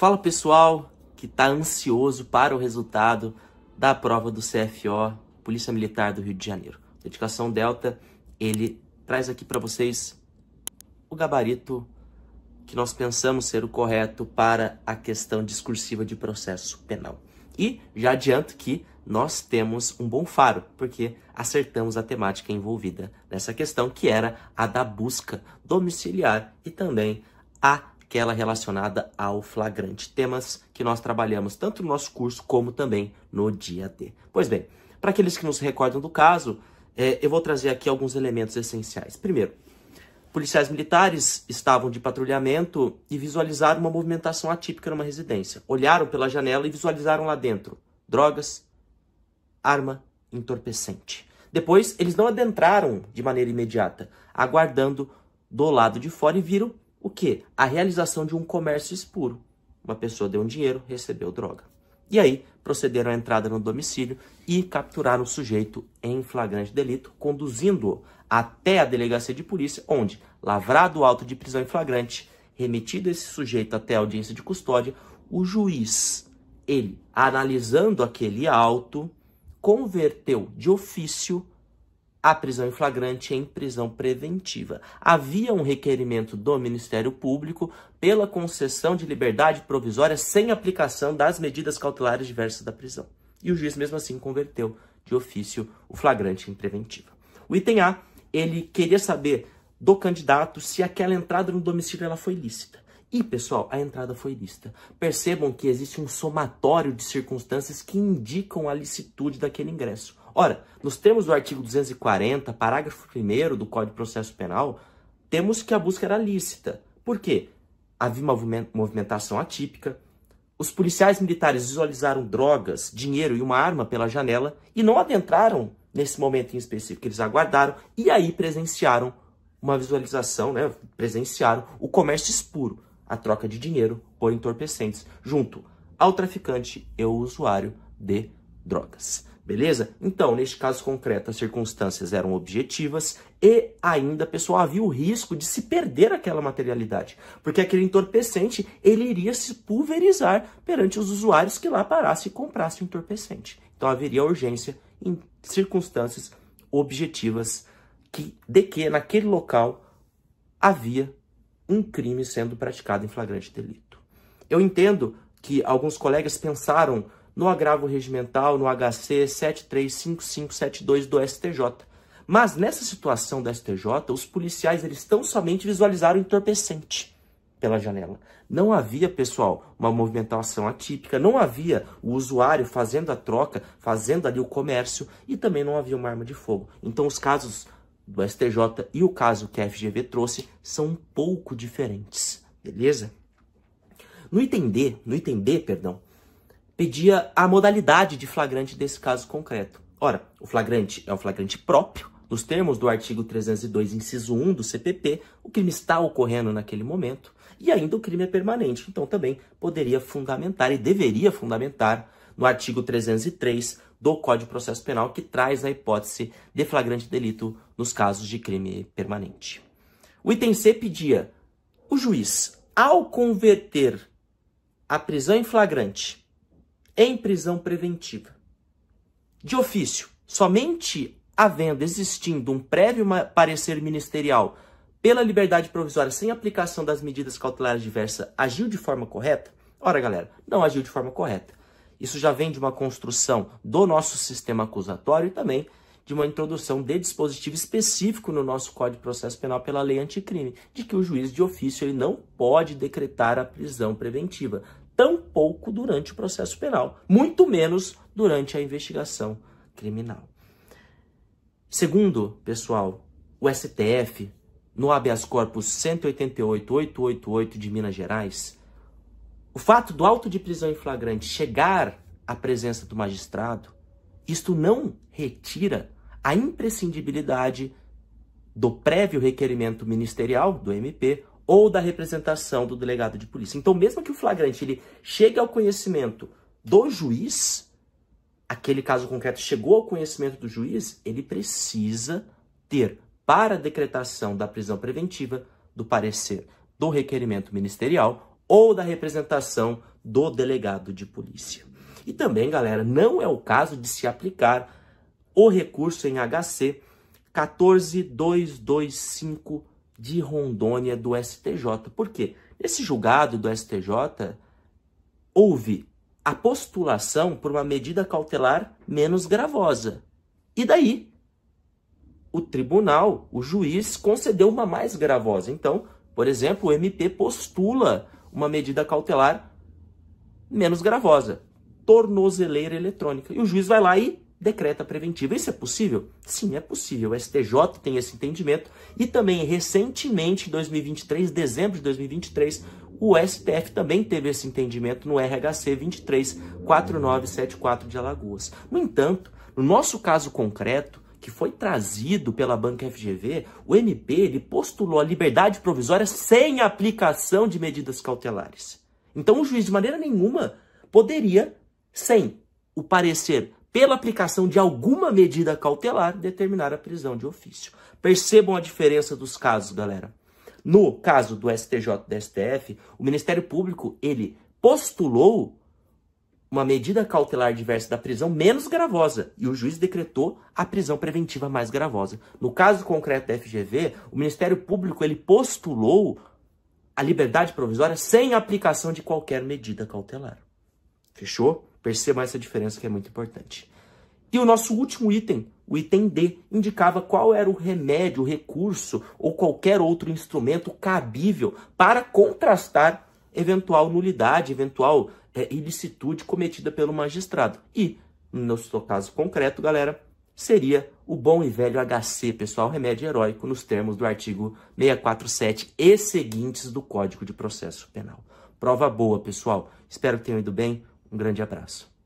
Fala pessoal que está ansioso para o resultado da prova do CFO, Polícia Militar do Rio de Janeiro. Dedicação Delta, ele traz aqui para vocês o gabarito que nós pensamos ser o correto para a questão discursiva de processo penal. E já adianto que nós temos um bom faro, porque acertamos a temática envolvida nessa questão, que era a da busca domiciliar e também a que é ela relacionada ao flagrante. Temas que nós trabalhamos tanto no nosso curso como também no dia D. Pois bem, para aqueles que nos recordam do caso, é, eu vou trazer aqui alguns elementos essenciais. Primeiro, policiais militares estavam de patrulhamento e visualizaram uma movimentação atípica numa residência. Olharam pela janela e visualizaram lá dentro drogas, arma, entorpecente. Depois, eles não adentraram de maneira imediata, aguardando do lado de fora e viram o que? A realização de um comércio espuro. Uma pessoa deu um dinheiro, recebeu droga. E aí, procederam à entrada no domicílio e capturaram o sujeito em flagrante delito, conduzindo-o até a delegacia de polícia, onde, lavrado o auto de prisão em flagrante, remetido esse sujeito até a audiência de custódia, o juiz, ele, analisando aquele auto, converteu de ofício a prisão em flagrante é em prisão preventiva. Havia um requerimento do Ministério Público pela concessão de liberdade provisória sem aplicação das medidas cautelares diversas da prisão. E o juiz mesmo assim converteu de ofício o flagrante em preventiva. O item A, ele queria saber do candidato se aquela entrada no domicílio ela foi lícita. E, pessoal, a entrada foi lícita. Percebam que existe um somatório de circunstâncias que indicam a licitude daquele ingresso. Ora, nos termos do artigo 240, parágrafo 1 do Código de Processo Penal, temos que a busca era lícita. Por quê? Havia uma movimentação atípica, os policiais militares visualizaram drogas, dinheiro e uma arma pela janela e não adentraram nesse momento em específico. Eles aguardaram e aí presenciaram uma visualização, né? presenciaram o comércio espuro, a troca de dinheiro por entorpecentes, junto ao traficante e ao usuário de drogas. Beleza? Então, neste caso concreto, as circunstâncias eram objetivas e ainda a pessoa havia o risco de se perder aquela materialidade, porque aquele entorpecente ele iria se pulverizar perante os usuários que lá parassem e comprassem o entorpecente. Então haveria urgência em circunstâncias objetivas que, de que naquele local havia um crime sendo praticado em flagrante delito. Eu entendo que alguns colegas pensaram no agravo regimental, no HC 735572 do STJ. Mas nessa situação do STJ, os policiais eles tão somente visualizaram o entorpecente pela janela. Não havia, pessoal, uma movimentação atípica, não havia o usuário fazendo a troca, fazendo ali o comércio e também não havia uma arma de fogo. Então os casos do STJ e o caso que a FGV trouxe são um pouco diferentes, beleza? No item D, no item D, perdão, pedia a modalidade de flagrante desse caso concreto. Ora, o flagrante é um flagrante próprio, nos termos do artigo 302, inciso 1 do CPP, o crime está ocorrendo naquele momento e ainda o crime é permanente. Então também poderia fundamentar e deveria fundamentar no artigo 303 do Código de Processo Penal, que traz a hipótese de flagrante delito nos casos de crime permanente. O item C pedia o juiz, ao converter a prisão em flagrante em prisão preventiva. De ofício, somente havendo existindo um prévio parecer ministerial pela liberdade provisória sem aplicação das medidas cautelares diversas, agiu de forma correta? Ora, galera, não agiu de forma correta. Isso já vem de uma construção do nosso sistema acusatório e também de uma introdução de dispositivo específico no nosso Código de Processo Penal pela lei anticrime, de que o juiz de ofício ele não pode decretar a prisão preventiva, pouco durante o processo penal, muito menos durante a investigação criminal. Segundo, pessoal, o STF, no habeas corpus 188.888 de Minas Gerais, o fato do auto de prisão em flagrante chegar à presença do magistrado, isto não retira a imprescindibilidade do prévio requerimento ministerial, do MP, ou da representação do delegado de polícia. Então, mesmo que o flagrante ele chegue ao conhecimento do juiz, aquele caso concreto chegou ao conhecimento do juiz, ele precisa ter para a decretação da prisão preventiva do parecer do requerimento ministerial ou da representação do delegado de polícia. E também, galera, não é o caso de se aplicar o recurso em HC 14225 de Rondônia do STJ. Por quê? Nesse julgado do STJ, houve a postulação por uma medida cautelar menos gravosa. E daí? O tribunal, o juiz, concedeu uma mais gravosa. Então, por exemplo, o MP postula uma medida cautelar menos gravosa, tornozeleira eletrônica. E o juiz vai lá e decreta preventiva. Isso é possível? Sim, é possível. O STJ tem esse entendimento e também recentemente, em 2023, dezembro de 2023, o STF também teve esse entendimento no RHC 234974 de Alagoas. No entanto, no nosso caso concreto, que foi trazido pela Banca FGV, o MP ele postulou a liberdade provisória sem aplicação de medidas cautelares. Então o juiz de maneira nenhuma poderia, sem o parecer pela aplicação de alguma medida cautelar, determinar a prisão de ofício. Percebam a diferença dos casos, galera. No caso do STJ e do STF, o Ministério Público, ele postulou uma medida cautelar diversa da prisão menos gravosa e o juiz decretou a prisão preventiva mais gravosa. No caso concreto da FGV, o Ministério Público ele postulou a liberdade provisória sem aplicação de qualquer medida cautelar. Fechou? Percebam essa diferença que é muito importante. E o nosso último item, o item D, indicava qual era o remédio, o recurso ou qualquer outro instrumento cabível para contrastar eventual nulidade, eventual é, ilicitude cometida pelo magistrado. E, no nosso caso concreto, galera, seria o bom e velho HC, pessoal, remédio heróico, nos termos do artigo 647 e seguintes do Código de Processo Penal. Prova boa, pessoal. Espero que tenham ido bem. Um grande abraço.